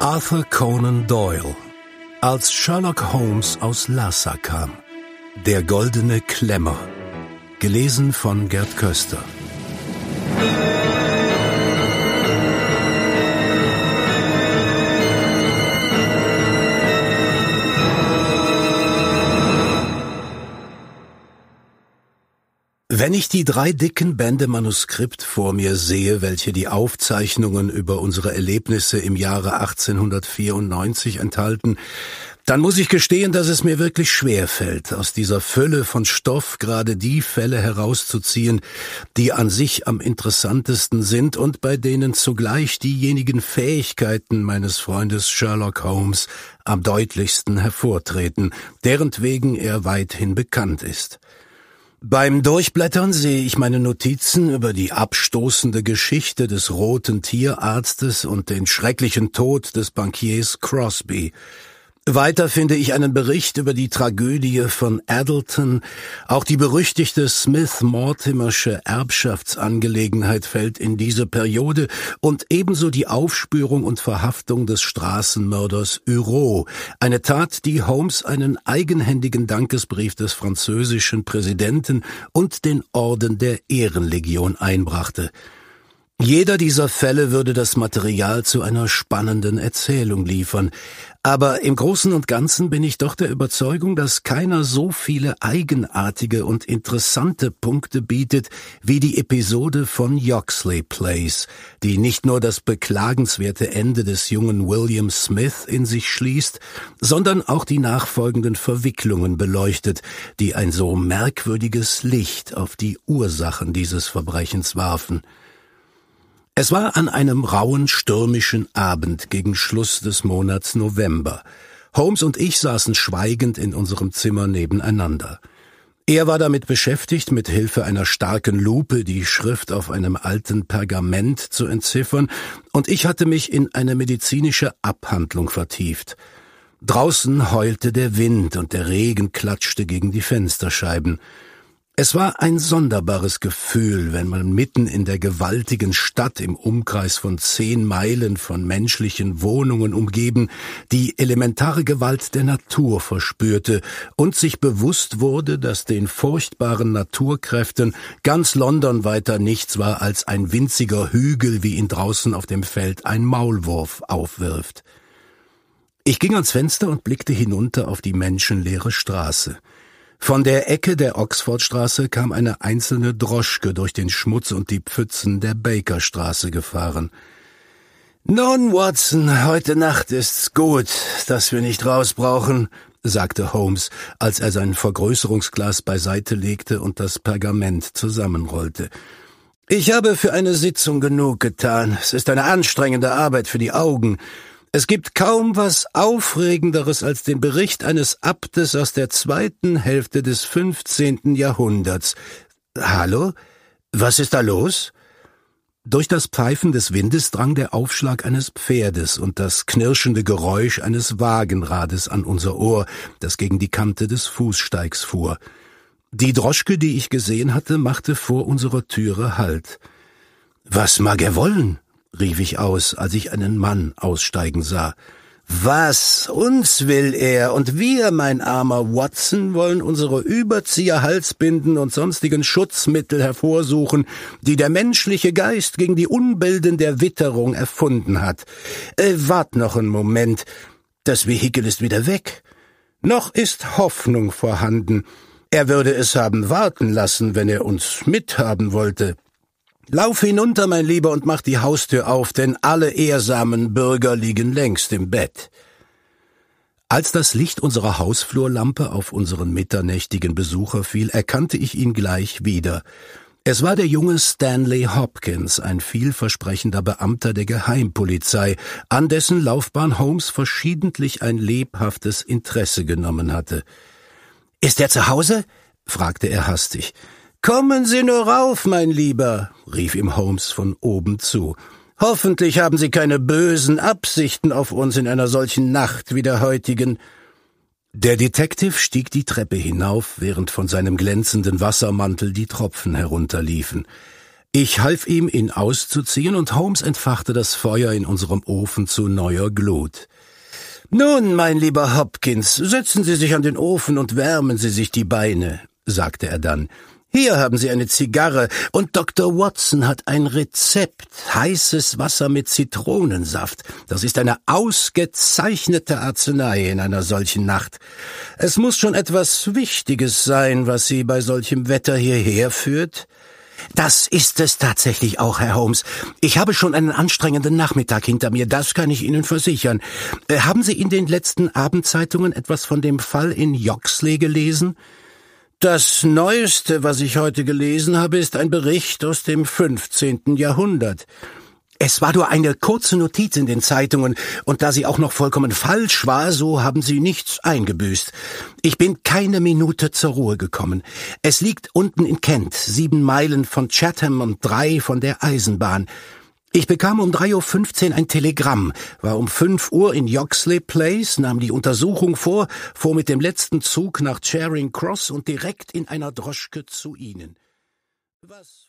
Arthur Conan Doyle, als Sherlock Holmes aus Lhasa kam. Der goldene Klemmer. Gelesen von Gerd Köster. Wenn ich die drei dicken Bände Manuskript vor mir sehe, welche die Aufzeichnungen über unsere Erlebnisse im Jahre 1894 enthalten, dann muss ich gestehen, dass es mir wirklich schwer fällt, aus dieser Fülle von Stoff gerade die Fälle herauszuziehen, die an sich am interessantesten sind und bei denen zugleich diejenigen Fähigkeiten meines Freundes Sherlock Holmes am deutlichsten hervortreten, deren wegen er weithin bekannt ist. Beim Durchblättern sehe ich meine Notizen über die abstoßende Geschichte des roten Tierarztes und den schrecklichen Tod des Bankiers Crosby. Weiter finde ich einen Bericht über die Tragödie von Addleton. Auch die berüchtigte Smith-Mortimersche Erbschaftsangelegenheit fällt in diese Periode und ebenso die Aufspürung und Verhaftung des Straßenmörders Hureau. Eine Tat, die Holmes einen eigenhändigen Dankesbrief des französischen Präsidenten und den Orden der Ehrenlegion einbrachte. Jeder dieser Fälle würde das Material zu einer spannenden Erzählung liefern, aber im Großen und Ganzen bin ich doch der Überzeugung, dass keiner so viele eigenartige und interessante Punkte bietet wie die Episode von Yoxley Place, die nicht nur das beklagenswerte Ende des jungen William Smith in sich schließt, sondern auch die nachfolgenden Verwicklungen beleuchtet, die ein so merkwürdiges Licht auf die Ursachen dieses Verbrechens warfen. Es war an einem rauen, stürmischen Abend gegen Schluss des Monats November. Holmes und ich saßen schweigend in unserem Zimmer nebeneinander. Er war damit beschäftigt, mit Hilfe einer starken Lupe die Schrift auf einem alten Pergament zu entziffern, und ich hatte mich in eine medizinische Abhandlung vertieft. Draußen heulte der Wind und der Regen klatschte gegen die Fensterscheiben. Es war ein sonderbares Gefühl, wenn man mitten in der gewaltigen Stadt im Umkreis von zehn Meilen von menschlichen Wohnungen umgeben die elementare Gewalt der Natur verspürte und sich bewusst wurde, dass den furchtbaren Naturkräften ganz London weiter nichts war als ein winziger Hügel, wie ihn draußen auf dem Feld ein Maulwurf aufwirft. Ich ging ans Fenster und blickte hinunter auf die menschenleere Straße. Von der Ecke der Oxfordstraße kam eine einzelne Droschke durch den Schmutz und die Pfützen der Bakerstraße gefahren. Nun, Watson, heute Nacht ist's gut, dass wir nicht raus brauchen, sagte Holmes, als er sein Vergrößerungsglas beiseite legte und das Pergament zusammenrollte. Ich habe für eine Sitzung genug getan. Es ist eine anstrengende Arbeit für die Augen. Es gibt kaum was Aufregenderes als den Bericht eines Abtes aus der zweiten Hälfte des 15. Jahrhunderts. Hallo? Was ist da los? Durch das Pfeifen des Windes drang der Aufschlag eines Pferdes und das knirschende Geräusch eines Wagenrades an unser Ohr, das gegen die Kante des Fußsteigs fuhr. Die Droschke, die ich gesehen hatte, machte vor unserer Türe Halt. Was mag er wollen? rief ich aus, als ich einen Mann aussteigen sah. Was? Uns will er und wir, mein armer Watson, wollen unsere Überzieher, Halsbinden und sonstigen Schutzmittel hervorsuchen, die der menschliche Geist gegen die Unbilden der Witterung erfunden hat. Äh, wart noch einen Moment. Das Vehikel ist wieder weg. Noch ist Hoffnung vorhanden. Er würde es haben warten lassen, wenn er uns mithaben wollte. Lauf hinunter, mein Lieber, und mach die Haustür auf, denn alle ehrsamen Bürger liegen längst im Bett. Als das Licht unserer Hausflurlampe auf unseren mitternächtigen Besucher fiel, erkannte ich ihn gleich wieder. Es war der junge Stanley Hopkins, ein vielversprechender Beamter der Geheimpolizei, an dessen Laufbahn Holmes verschiedentlich ein lebhaftes Interesse genommen hatte. Ist er zu Hause? fragte er hastig. Kommen Sie nur rauf, mein Lieber, rief ihm Holmes von oben zu. Hoffentlich haben Sie keine bösen Absichten auf uns in einer solchen Nacht wie der heutigen. Der Detective stieg die Treppe hinauf, während von seinem glänzenden Wassermantel die Tropfen herunterliefen. Ich half ihm, ihn auszuziehen, und Holmes entfachte das Feuer in unserem Ofen zu neuer Glut. Nun, mein lieber Hopkins, setzen Sie sich an den Ofen und wärmen Sie sich die Beine, sagte er dann. Hier haben Sie eine Zigarre und Dr. Watson hat ein Rezept. Heißes Wasser mit Zitronensaft. Das ist eine ausgezeichnete Arznei in einer solchen Nacht. Es muss schon etwas Wichtiges sein, was Sie bei solchem Wetter hierher führt. Das ist es tatsächlich auch, Herr Holmes. Ich habe schon einen anstrengenden Nachmittag hinter mir, das kann ich Ihnen versichern. Äh, haben Sie in den letzten Abendzeitungen etwas von dem Fall in Yoxley gelesen? Das Neueste, was ich heute gelesen habe, ist ein Bericht aus dem 15. Jahrhundert. Es war nur eine kurze Notiz in den Zeitungen, und da sie auch noch vollkommen falsch war, so haben sie nichts eingebüßt. Ich bin keine Minute zur Ruhe gekommen. Es liegt unten in Kent, sieben Meilen von Chatham und drei von der Eisenbahn. Ich bekam um 3.15 Uhr ein Telegramm, war um 5 Uhr in Yoxley Place, nahm die Untersuchung vor, fuhr mit dem letzten Zug nach Charing Cross und direkt in einer Droschke zu Ihnen. Was